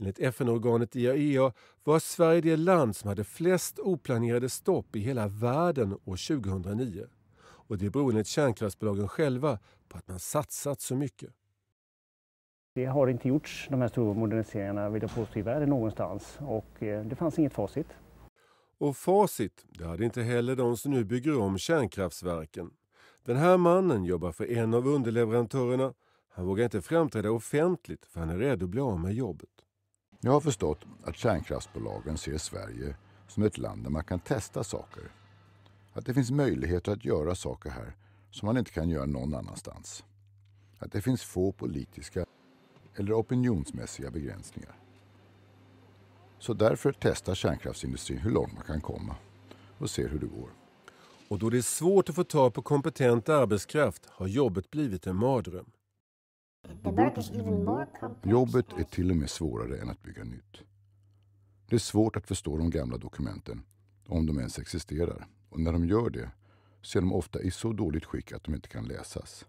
Enligt FN-organet IAEA e var Sverige det land som hade flest oplanerade stopp i hela världen år 2009. Och det beror enligt kärnkraftsbolagen själva på att man satsat så mycket. Det har inte gjorts de här stora moderniseringarna vill jag påstå i världen någonstans och eh, det fanns inget facit. Och facit, det hade inte heller de som nu bygger om kärnkraftsverken. Den här mannen jobbar för en av underleverantörerna. Han vågar inte framträda offentligt för han är rädd att bli av med jobbet. Jag har förstått att kärnkraftsbolagen ser Sverige som ett land där man kan testa saker. Att det finns möjligheter att göra saker här som man inte kan göra någon annanstans. Att det finns få politiska eller opinionsmässiga begränsningar. Så därför testar kärnkraftsindustrin hur långt man kan komma och ser hur det går. Och då det är svårt att få tag på kompetent arbetskraft har jobbet blivit en mardröm. Jobbet är till och med svårare än att bygga nytt. Det är svårt att förstå de gamla dokumenten, om de ens existerar. Och när de gör det så är de ofta i så dåligt skick att de inte kan läsas.